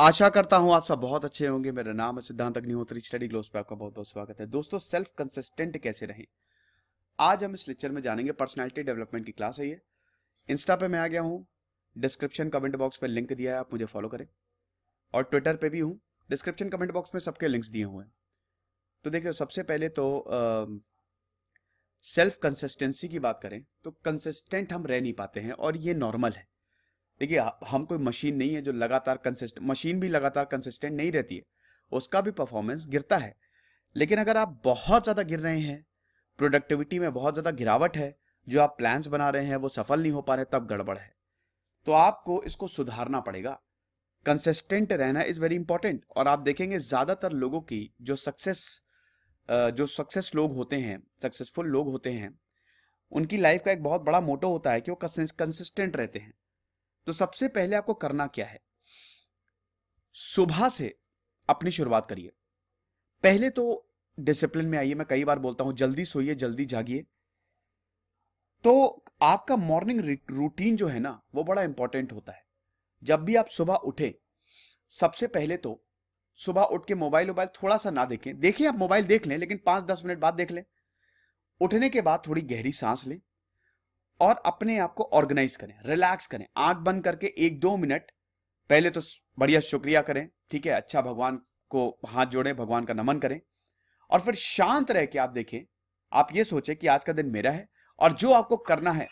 आशा करता हूं आप सब बहुत अच्छे होंगे मेरा नाम है सिद्धांत अग्निहोत्री स्टडी ग्लोस पे आपका बहुत बहुत स्वागत है दोस्तों सेल्फ कंसिस्टेंट कैसे रहें आज हम इस लेक्चर में जानेंगे पर्सनालिटी डेवलपमेंट की क्लास है ये इंस्टा पे मैं आ गया हूँ डिस्क्रिप्शन कमेंट बॉक्स पर लिंक दिया है आप मुझे फॉलो करें और ट्विटर पर भी हूँ डिस्क्रिप्शन कमेंट बॉक्स में सबके लिंक्स दिए हुए हैं तो देखिए सबसे पहले तो सेल्फ कंसिस्टेंसी की बात करें तो कंसिस्टेंट हम रह नहीं पाते हैं और ये नॉर्मल है देखिए हम कोई मशीन नहीं है जो लगातार कंसिस्टेंट मशीन भी लगातार कंसिस्टेंट नहीं रहती है उसका भी परफॉर्मेंस गिरता है लेकिन अगर आप बहुत ज़्यादा गिर रहे हैं प्रोडक्टिविटी में बहुत ज़्यादा गिरावट है जो आप प्लान्स बना रहे हैं वो सफल नहीं हो पा रहे तब गड़बड़ है तो आपको इसको सुधारना पड़ेगा कंसिस्टेंट रहना इज वेरी इंपॉर्टेंट और आप देखेंगे ज़्यादातर लोगों की जो सक्सेस जो सक्सेस लोग होते हैं सक्सेसफुल लोग होते हैं उनकी लाइफ का एक बहुत बड़ा मोटो होता है कि वो कंसिस्टेंट रहते हैं तो सबसे पहले आपको करना क्या है सुबह से अपनी शुरुआत करिए पहले तो डिसिप्लिन में आइए मैं कई बार बोलता हूं जल्दी सोइए जल्दी जागिए तो आपका मॉर्निंग रूटीन जो है ना वो बड़ा इंपॉर्टेंट होता है जब भी आप सुबह उठे सबसे पहले तो सुबह उठ के मोबाइल वोबाइल थोड़ा सा ना देखें देखिए आप मोबाइल देख लें लेकिन पांच दस मिनट बाद देख लें उठने के बाद थोड़ी गहरी सांस लें और अपने आप को ऑर्गेनाइज करें रिलैक्स करें आंख बंद करके एक दो मिनट पहले तो बढ़िया शुक्रिया करें ठीक है अच्छा भगवान को हाथ जोड़े भगवान का नमन करें और फिर शांत रह के आप देखें आप ये सोचें कि आज का दिन मेरा है और जो आपको करना है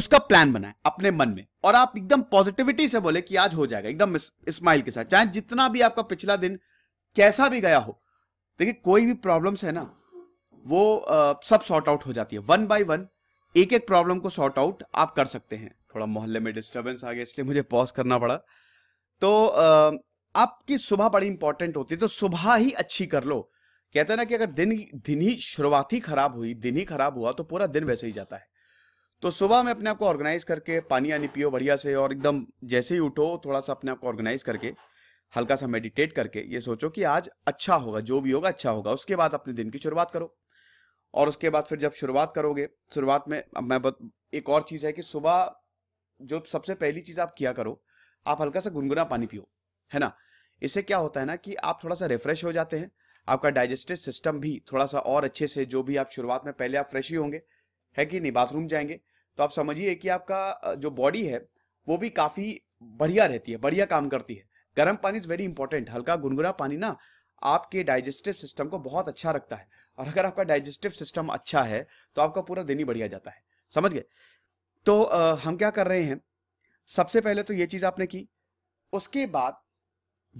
उसका प्लान बनाए अपने मन में और आप एकदम पॉजिटिविटी से बोले कि आज हो जाएगा एकदम स्माइल के साथ चाहे जितना भी आपका पिछला दिन कैसा भी गया हो देखिए कोई भी प्रॉब्लम्स है ना वो आ, सब सॉर्ट आउट हो जाती है वन बाय वन एक एक प्रॉब्लम को सॉर्ट आउट आप कर सकते हैं थोड़ा मोहल्ले में डिस्टर्बेंस आ गया इसलिए मुझे पॉज करना पड़ा तो आपकी सुबह बड़ी इंपॉर्टेंट होती है तो सुबह ही अच्छी कर लो कहते हैं ना कि अगर दिन दिन ही शुरुआत ही खराब हुई दिन ही खराब हुआ तो पूरा दिन वैसे ही जाता है तो सुबह में अपने आप को ऑर्गेनाइज करके पानी आनी पियो बढ़िया से और एकदम जैसे ही उठो थोड़ा सा अपने आप को ऑर्गेनाइज करके हल्का सा मेडिटेट करके ये सोचो कि आज अच्छा होगा जो भी होगा अच्छा होगा उसके बाद अपने दिन की शुरुआत करो और उसके बाद फिर जब शुरुआत करोगे शुरुआत में मैं बत, एक और चीज़ है कि सुबह जो सबसे पहली चीज़ आप किया करो आप हल्का सा गुनगुना पानी पियो है ना इससे क्या होता है ना कि आप थोड़ा सा रिफ्रेश हो जाते हैं आपका डाइजेस्टिव सिस्टम भी थोड़ा सा और अच्छे से जो भी आप शुरुआत में पहले आप फ्रेश ही होंगे है कि नहीं बाथरूम जाएंगे तो आप समझिए कि आपका जो बॉडी है वो भी काफ़ी बढ़िया रहती है बढ़िया काम करती है गर्म पानी इज़ वेरी इंपॉर्टेंट हल्का गुनगुना पानी ना आपके डाइजेस्टिव सिस्टम को बहुत अच्छा रखता है और अगर आपका डाइजेस्टिव सिस्टम अच्छा है तो आपका पूरा दिन ही बढ़िया जाता है समझ गए तो आ, हम क्या कर रहे हैं सबसे पहले तो ये चीज़ आपने की उसके बाद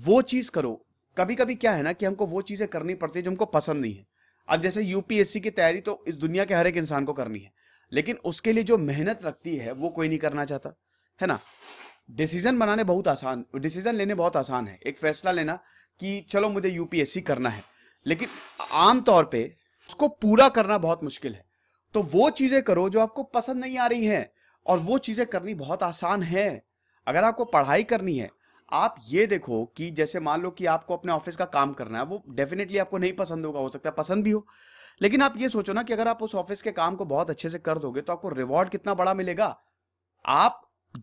वो चीज़ करो कभी कभी क्या है ना कि हमको वो चीज़ें करनी पड़ती है जो हमको पसंद नहीं है अब जैसे यूपीएससी की तैयारी तो इस दुनिया के हर एक इंसान को करनी है लेकिन उसके लिए जो मेहनत रखती है वो कोई नहीं करना चाहता है ना डिसीजन बनाने बहुत आसान डिसीजन लेने बहुत आसान है एक फैसला लेना कि चलो मुझे यूपीएससी करना है लेकिन आमतौर पे उसको पूरा करना बहुत मुश्किल है तो वो चीज़ें करो जो आपको पसंद नहीं आ रही है और वो चीज़ें करनी बहुत आसान है अगर आपको पढ़ाई करनी है आप ये देखो कि जैसे मान लो कि आपको अपने ऑफिस का काम करना है वो डेफिनेटली आपको नहीं पसंद होगा हो सकता है पसंद भी हो लेकिन आप ये सोचो ना कि अगर आप उस ऑफिस के काम को बहुत अच्छे से कर दोगे तो आपको रिवॉर्ड कितना बड़ा मिलेगा आप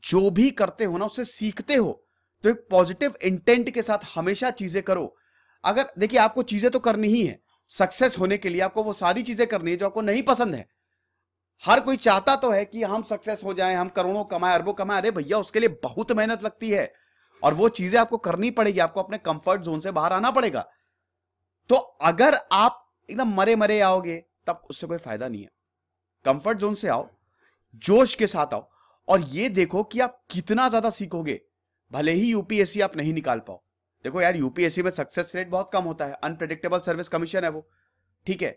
जो भी करते हो ना उससे सीखते हो तो एक पॉजिटिव इंटेंट के साथ हमेशा चीजें करो अगर देखिए आपको चीजें तो करनी ही है सक्सेस होने के लिए आपको वो सारी चीजें करनी है जो आपको नहीं पसंद है हर कोई चाहता तो है कि हम सक्सेस हो जाए हम करोड़ों कमाए अरबों कमाए अरे भैया उसके लिए बहुत मेहनत लगती है और वो चीजें आपको करनी पड़ेगी आपको अपने कंफर्ट जोन से बाहर आना पड़ेगा तो अगर आप एकदम मरे मरे आओगे तब उससे कोई फायदा नहीं है कंफर्ट जोन से आओ जोश के साथ आओ और ये देखो कि आप कितना ज्यादा सीखोगे भले ही यूपीएससी आप नहीं निकाल पाओ देखो यार यूपीएससी में सक्सेस रेट बहुत कम होता है अनप्रेडिक्टेबल सर्विस कमीशन है वो ठीक है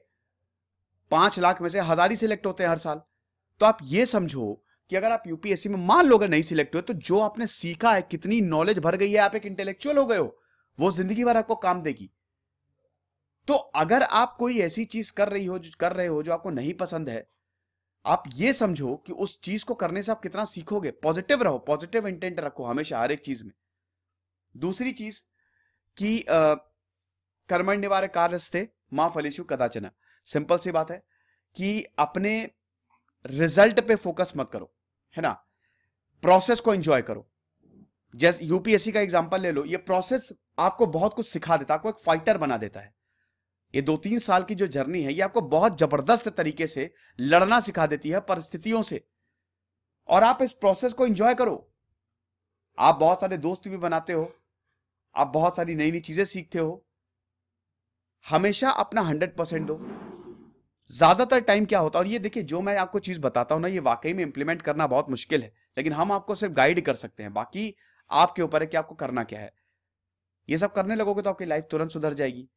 पांच लाख में से हजार ही सिलेक्ट होते हैं हर साल तो आप ये समझो कि अगर आप यूपीएससी में मान लो अगर नहीं सिलेक्ट हुए तो जो आपने सीखा है कितनी नॉलेज भर गई है आप एक इंटेलेक्चुअल हो गए हो वो जिंदगी भर आपको काम देगी तो अगर आप कोई ऐसी चीज कर रही हो कर रहे हो जो आपको नहीं पसंद है आप ये समझो कि उस चीज को करने से आप कितना सीखोगे पॉजिटिव रहो पॉजिटिव इंटेंट रखो हमेशा हर एक चीज में दूसरी चीज कि कर्मण निवार कार्य माँ फलेशु कदाचना सिंपल सी बात है कि अपने रिजल्ट पे फोकस मत करो है ना प्रोसेस को एंजॉय करो जैसे यूपीएससी का एग्जाम्पल ले लो ये प्रोसेस आपको बहुत कुछ सिखा देता है आपको एक फाइटर बना देता है ये दो तीन साल की जो जर्नी है ये आपको बहुत जबरदस्त तरीके से लड़ना सिखा देती है परिस्थितियों से और आप इस प्रोसेस को एंजॉय करो आप बहुत सारे दोस्त भी बनाते हो आप बहुत सारी नई नई चीजें सीखते हो हमेशा अपना हंड्रेड परसेंट दो ज्यादातर टाइम क्या होता है और ये देखिए जो मैं आपको चीज बताता हूं ना ये वाकई में इंप्लीमेंट करना बहुत मुश्किल है लेकिन हम आपको सिर्फ गाइड कर सकते हैं बाकी आपके ऊपर है कि आपको करना क्या है ये सब करने लगोगे तो आपकी लाइफ तुरंत सुधर जाएगी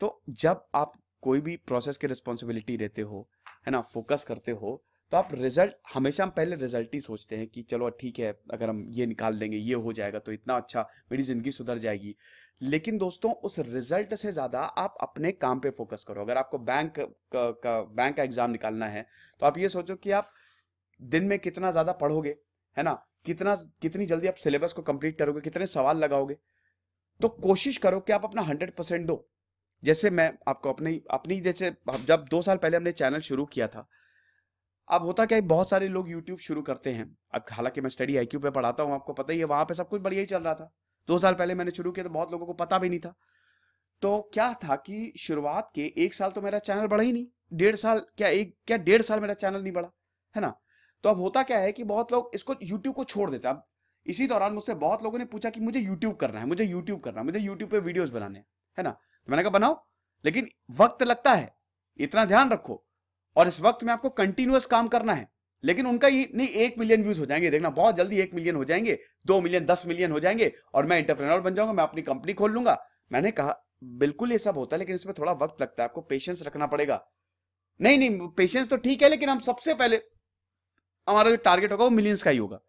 तो जब आप कोई भी प्रोसेस की रिस्पॉन्सिबिलिटी रहते हो है ना फोकस करते हो तो आप रिजल्ट हमेशा हम पहले रिजल्ट ही सोचते हैं कि चलो ठीक है अगर हम ये निकाल लेंगे ये हो जाएगा तो इतना अच्छा मेरी ज़िंदगी सुधर जाएगी लेकिन दोस्तों उस रिजल्ट से ज़्यादा आप अपने काम पे फोकस करो अगर आपको बैंक का, का बैंक का एग्ज़ाम निकालना है तो आप ये सोचो कि आप दिन में कितना ज़्यादा पढ़ोगे है ना कितना कितनी जल्दी आप सिलेबस को कंप्लीट करोगे कितने सवाल लगाओगे तो कोशिश करो कि आप अपना हंड्रेड परसेंट दो जैसे मैं आपको अपनी अपनी जैसे जब दो साल पहले हमने चैनल शुरू किया था अब होता क्या है बहुत सारे लोग यूट्यूब शुरू करते हैं अब हालांकि मैं स्टडी आई पे पढ़ाता हूँ आपको पता ही है वहाँ पे सब कुछ बढ़िया ही चल रहा था दो साल पहले मैंने शुरू किया तो बहुत लोगों को पता भी नहीं था तो क्या था कि शुरुआत के एक साल तो मेरा चैनल बढ़ा ही नहीं डेढ़ साल क्या एक क्या डेढ़ साल मेरा चैनल नहीं बढ़ा है ना तो अब होता क्या है कि बहुत लोग इसको यूट्यूब को छोड़ देते अब इसी दौरान मुझसे बहुत लोगों ने पूछा कि मुझे यूट्यूब करना है मुझे यूट्यूब करना है मुझे यूट्यूब पे वीडियोज बनाने हैं है ना तो मैंने कहा बनाओ लेकिन वक्त लगता है इतना ध्यान रखो और इस वक्त में आपको कंटिन्यूस काम करना है लेकिन उनका ये नहीं एक मिलियन व्यूज हो जाएंगे देखना बहुत जल्दी एक मिलियन हो जाएंगे दो मिलियन दस मिलियन हो जाएंगे और मैं इंटरप्रेनर बन जाऊंगा मैं अपनी कंपनी खोल लूंगा मैंने कहा बिल्कुल ये सब होता है लेकिन इसमें थोड़ा वक्त लगता है आपको पेशेंस रखना पड़ेगा नहीं नहीं पेशेंस तो ठीक है लेकिन हम सबसे पहले हमारा जो टारगेट होगा वो मिलियंस का ही होगा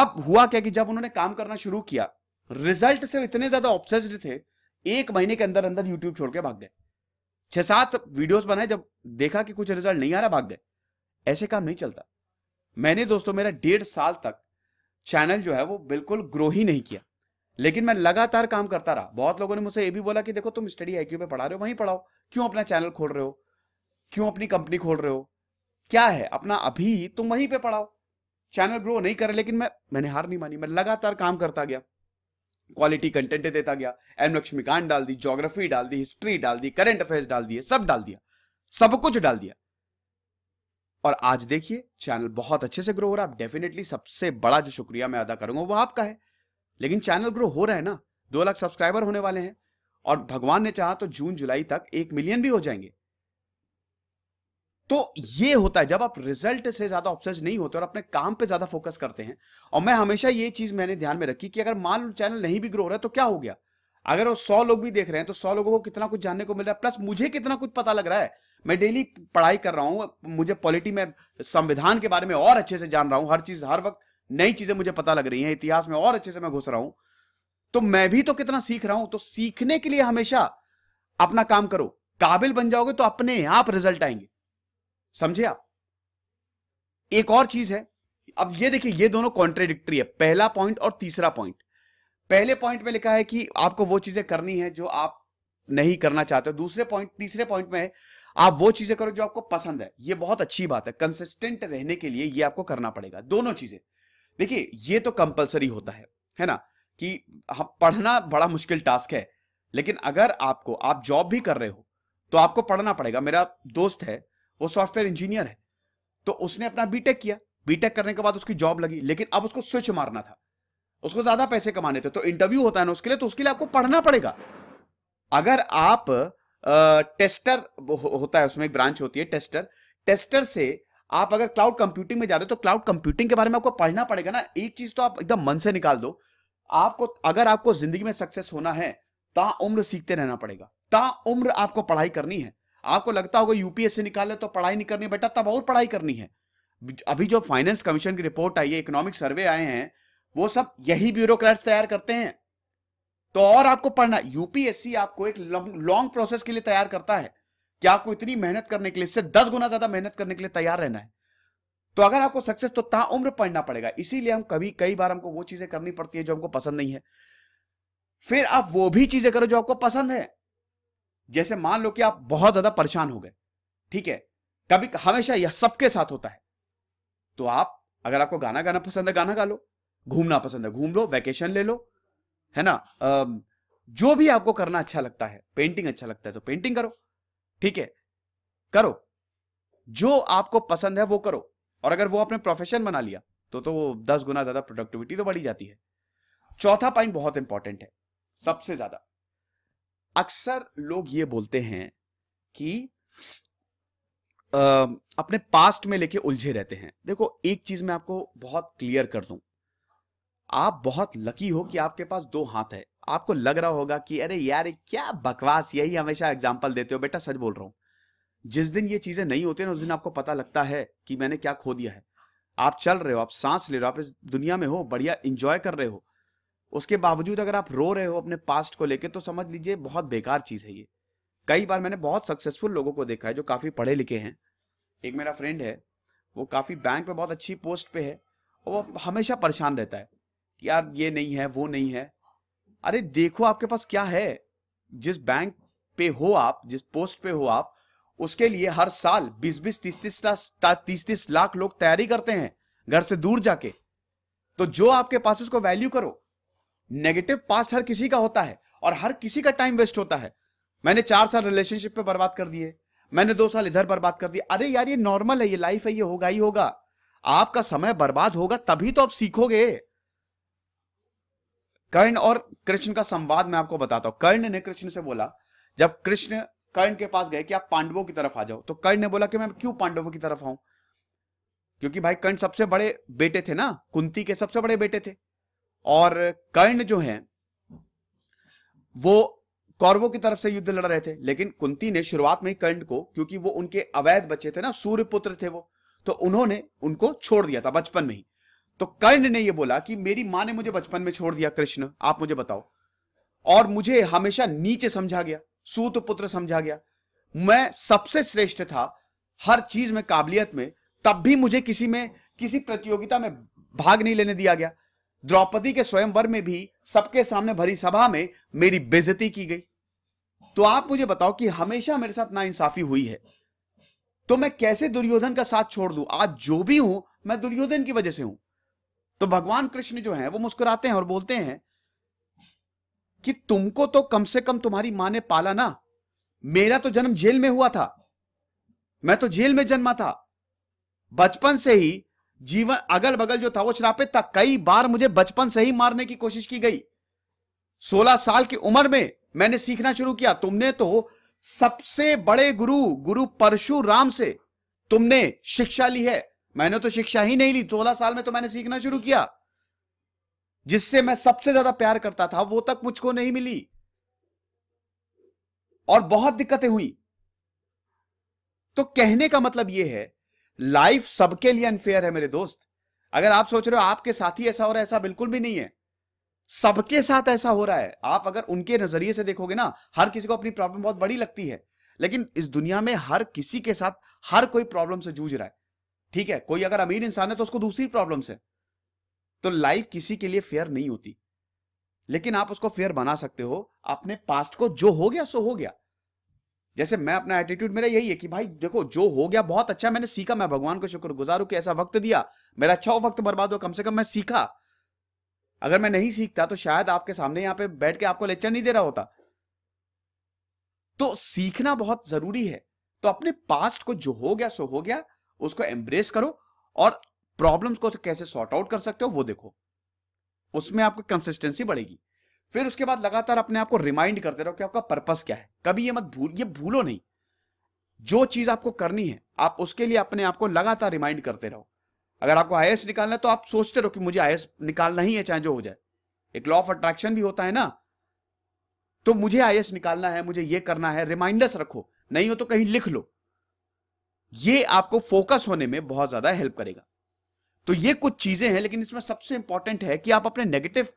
अब हुआ क्या कि जब उन्होंने काम करना शुरू किया रिजल्ट से इतने ज्यादा ऑब्सेस्ड थे एक महीने के अंदर अंदर यूट्यूब छोड़ के भाग गए छह सात वीडियोस बनाए जब देखा कि कुछ रिजल्ट नहीं आ रहा भाग गए ऐसे काम नहीं चलता मैंने दोस्तों मेरा डेढ़ साल तक चैनल जो है वो बिल्कुल ग्रो ही नहीं किया लेकिन मैं लगातार काम करता रहा बहुत लोगों ने मुझसे ये भी बोला कि देखो तुम स्टडी आई पे पढ़ा रहे हो वहीं पढ़ाओ क्यों अपना चैनल खोल रहे हो क्यों अपनी कंपनी खोल रहे हो क्या है अपना अभी तुम वहीं पे पढ़ाओ चैनल ग्रो नहीं कर लेकिन मैं मैंने हार नहीं मानी मैं लगातार काम करता गया क्वालिटी कंटेंट देता गया एम लक्ष्मीकांत डाल दी जोग्राफी डाल दी हिस्ट्री डाल दी करंट अफेयर्स डाल दिए सब डाल दिया सब कुछ डाल दिया और आज देखिए चैनल बहुत अच्छे से ग्रो हो रहा है डेफिनेटली सबसे बड़ा जो शुक्रिया मैं अदा करूंगा वो आपका है लेकिन चैनल ग्रो हो रहा है ना दो लाख सब्सक्राइबर होने वाले हैं और भगवान ने चाहा तो जून जुलाई तक एक मिलियन भी हो जाएंगे तो ये होता है जब आप रिजल्ट से ज्यादा ऑब्सेस नहीं होते और अपने काम पे ज्यादा फोकस करते हैं और मैं हमेशा ये चीज मैंने ध्यान में रखी कि अगर मान लो चैनल नहीं भी ग्रो हो रहा है तो क्या हो गया अगर वो सौ लोग भी देख रहे हैं तो सौ लोगों को कितना कुछ जानने को मिल रहा है प्लस मुझे कितना कुछ पता लग रहा है मैं डेली पढ़ाई कर रहा हूँ मुझे पॉलिटी में संविधान के बारे में और अच्छे से जान रहा हूँ हर चीज हर वक्त नई चीजें मुझे पता लग रही है इतिहास में और अच्छे से मैं घुस रहा हूँ तो मैं भी तो कितना सीख रहा हूं तो सीखने के लिए हमेशा अपना काम करो काबिल बन जाओगे तो अपने आप रिजल्ट आएंगे समझे आप एक और चीज है अब ये देखिए ये दोनों कॉन्ट्रेडिक्टरी है पहला पॉइंट और तीसरा पॉइंट पहले पॉइंट में लिखा है कि आपको वो चीजें करनी है जो आप नहीं करना चाहते दूसरे पॉइंट तीसरे पॉइंट में है आप वो चीजें करो जो आपको पसंद है ये बहुत अच्छी बात है कंसिस्टेंट रहने के लिए ये आपको करना पड़ेगा दोनों चीजें देखिए ये तो कंपलसरी होता है है ना कि पढ़ना बड़ा मुश्किल टास्क है लेकिन अगर आपको आप जॉब भी कर रहे हो तो आपको पढ़ना पड़ेगा मेरा दोस्त है वो सॉफ्टवेयर इंजीनियर है तो उसने अपना बीटेक किया बीटेक करने के बाद उसकी जॉब लगी लेकिन अब उसको स्विच मारना था उसको ज्यादा पैसे कमाने थे तो इंटरव्यू होता है ना उसके लिए तो उसके लिए आपको पढ़ना पड़ेगा अगर आप टेस्टर होता है उसमें एक ब्रांच होती है टेस्टर टेस्टर से आप अगर क्लाउड कंप्यूटिंग में जा रहे हो तो क्लाउड कंप्यूटिंग के बारे में आपको पढ़ना पड़ेगा ना एक चीज तो आप एकदम मन से निकाल दो आपको अगर आपको जिंदगी में सक्सेस होना है ता उम्र सीखते रहना पड़ेगा ता उम्र आपको पढ़ाई करनी है आपको लगता होगा यूपीएससी निकाले तो पढ़ाई नहीं करनी बेटा तब और पढ़ाई करनी है अभी जो फाइनेंस कमीशन की रिपोर्ट आई है इकोनॉमिक सर्वे आए हैं वो सब यही ब्यूरोक्रेट्स तैयार करते हैं तो और आपको पढ़ना यूपीएससी आपको एक लॉन्ग प्रोसेस के लिए तैयार करता है कि आपको इतनी मेहनत करने के लिए इससे दस गुना ज्यादा मेहनत करने के लिए तैयार रहना है तो अगर आपको सक्सेस तो ता उम्र पढ़ना पड़ेगा इसीलिए हम कभी कई बार हमको वो चीजें करनी पड़ती है जो हमको पसंद नहीं है फिर आप वो भी चीजें करो जो आपको पसंद है जैसे मान लो कि आप बहुत ज्यादा परेशान हो गए ठीक है कभी हमेशा यह सबके साथ होता है तो आप अगर आपको गाना गाना पसंद है गाना गा लो घूमना पसंद है घूम लो वैकेशन ले लो है ना जो भी आपको करना अच्छा लगता है पेंटिंग अच्छा लगता है तो पेंटिंग करो ठीक है करो जो आपको पसंद है वो करो और अगर वो आपने प्रोफेशन बना लिया तो तो वो दस गुना ज्यादा प्रोडक्टिविटी तो बढ़ी जाती है चौथा पॉइंट बहुत इंपॉर्टेंट है सबसे ज्यादा अक्सर लोग ये बोलते हैं कि आ, अपने पास्ट में लेके उलझे रहते हैं देखो एक चीज मैं आपको बहुत क्लियर कर दूं आप बहुत लकी हो कि आपके पास दो हाथ है आपको लग रहा होगा कि अरे यार क्या बकवास यही हमेशा एग्जाम्पल देते हो बेटा सच बोल रहा हूं जिस दिन ये चीजें नहीं होती ना उस दिन आपको पता लगता है कि मैंने क्या खो दिया है आप चल रहे हो आप सांस ले रहे हो आप इस दुनिया में हो बढ़िया इंजॉय कर रहे हो उसके बावजूद अगर आप रो रहे हो अपने पास्ट को लेकर तो समझ लीजिए बहुत बेकार चीज़ है ये कई बार मैंने बहुत सक्सेसफुल लोगों को देखा है जो काफ़ी पढ़े लिखे हैं एक मेरा फ्रेंड है वो काफ़ी बैंक में बहुत अच्छी पोस्ट पे है और वो हमेशा परेशान रहता है कि यार ये नहीं है वो नहीं है अरे देखो आपके पास क्या है जिस बैंक पे हो आप जिस पोस्ट पे हो आप उसके लिए हर साल बीस बीस तीस तीस तीस तीस लाख लोग तैयारी करते हैं घर से दूर जाके तो जो आपके पास उसको वैल्यू करो नेगेटिव पास्ट हर किसी का होता है और हर किसी का टाइम वेस्ट होता है मैंने चार साल रिलेशनशिप पे बर्बाद कर दिए मैंने दो साल इधर बर्बाद कर दिया अरे यार ये नॉर्मल है ये लाइफ है ये होगा ही होगा आपका समय बर्बाद होगा तभी तो आप सीखोगे कर्ण और कृष्ण का संवाद मैं आपको बताता हूं कर्ण ने कृष्ण से बोला जब कृष्ण कर्ण के पास गए कि आप पांडवों की तरफ आ जाओ तो कर्ण ने बोला कि मैं क्यों पांडवों की तरफ आऊं क्योंकि भाई कर्ण सबसे बड़े बेटे थे ना कुंती के सबसे बड़े बेटे थे और कर्ण जो है वो कौरवों की तरफ से युद्ध लड़ रहे थे लेकिन कुंती ने शुरुआत में ही कर्ण को क्योंकि वो उनके अवैध बच्चे थे ना सूर्य पुत्र थे वो तो उन्होंने उनको छोड़ दिया था बचपन में ही तो कर्ण ने यह बोला कि मेरी मां ने मुझे बचपन में छोड़ दिया कृष्ण आप मुझे बताओ और मुझे हमेशा नीचे समझा गया सूत पुत्र समझा गया मैं सबसे श्रेष्ठ था हर चीज में काबिलियत में तब भी मुझे किसी में किसी प्रतियोगिता में भाग नहीं लेने दिया गया द्रौपदी के स्वयंवर में भी सबके सामने भरी सभा में मेरी बेजती की गई तो आप मुझे बताओ कि हमेशा मेरे साथ नाइंसाफी हुई है तो मैं कैसे दुर्योधन का साथ छोड़ दू आज जो भी हूं मैं दुर्योधन की वजह से हूं तो भगवान कृष्ण जो है वो मुस्कुराते हैं और बोलते हैं कि तुमको तो कम से कम तुम्हारी मां ने पाला ना मेरा तो जन्म जेल में हुआ था मैं तो जेल में जन्मा था बचपन से ही जीवन अगल बगल जो था वो शराब था कई बार मुझे बचपन से ही मारने की कोशिश की गई सोलह साल की उम्र में मैंने सीखना शुरू किया तुमने तो सबसे बड़े गुरु गुरु परशुराम से तुमने शिक्षा ली है मैंने तो शिक्षा ही नहीं ली सोलह साल में तो मैंने सीखना शुरू किया जिससे मैं सबसे ज्यादा प्यार करता था वो तक मुझको नहीं मिली और बहुत दिक्कतें हुई तो कहने का मतलब यह है लाइफ सबके लिए अनफेयर है मेरे दोस्त अगर आप सोच रहे हो आपके साथ ही ऐसा हो रहा है ऐसा बिल्कुल भी नहीं है सबके साथ ऐसा हो रहा है आप अगर उनके नजरिए से देखोगे ना हर किसी को अपनी प्रॉब्लम बहुत बड़ी लगती है लेकिन इस दुनिया में हर किसी के साथ हर कोई प्रॉब्लम से जूझ रहा है ठीक है कोई अगर अमीर इंसान है तो उसको दूसरी प्रॉब्लम है तो लाइफ किसी के लिए फेयर नहीं होती लेकिन आप उसको फेयर बना सकते हो अपने पास्ट को जो हो गया सो हो गया जैसे मैं अपना एटीट्यूड मेरा यही है कि भाई देखो जो हो गया बहुत अच्छा मैंने सीखा मैं भगवान को शुक्र गुजार हूं कि ऐसा वक्त दिया मेरा अच्छा वक्त बर्बाद हो कम से कम मैं सीखा अगर मैं नहीं सीखता तो शायद आपके सामने यहाँ पे बैठ के आपको लेक्चर नहीं दे रहा होता तो सीखना बहुत जरूरी है तो अपने पास्ट को जो हो गया सो हो गया उसको एम्ब्रेस करो और प्रॉब्लम्स को कैसे सॉर्ट आउट कर सकते हो वो देखो उसमें आपको कंसिस्टेंसी बढ़ेगी फिर उसके बाद लगातार अपने आप को रिमाइंड करते रहो कि आपका पर्पस क्या है कभी ये मत भूल ये भूलो नहीं जो चीज आपको करनी है आप उसके लिए अपने आप को लगातार रिमाइंड करते रहो अगर आपको आई निकालना है तो आप सोचते रहो कि मुझे आई निकालना ही है चाहे जो हो जाए एक लॉ ऑफ अट्रैक्शन भी होता है ना तो मुझे आई निकालना है मुझे ये करना है रिमाइंडर्स रखो नहीं हो तो कहीं लिख लो ये आपको फोकस होने में बहुत ज्यादा हेल्प करेगा तो ये कुछ चीजें हैं लेकिन इसमें सबसे इंपॉर्टेंट है कि आप अपने नेगेटिव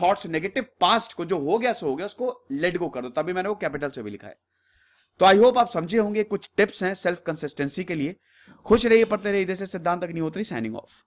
थॉट्स नेगेटिव पास्ट को जो हो गया सो हो गया उसको लेट गो कर दो तभी मैंने वो कैपिटल से भी लिखा है तो आई होप आप समझे होंगे कुछ टिप्स हैं सेल्फ कंसिस्टेंसी के लिए खुश रहिए पढ़ते रहिए जैसे सिद्धांत अग्निहोत्री साइनिंग ऑफ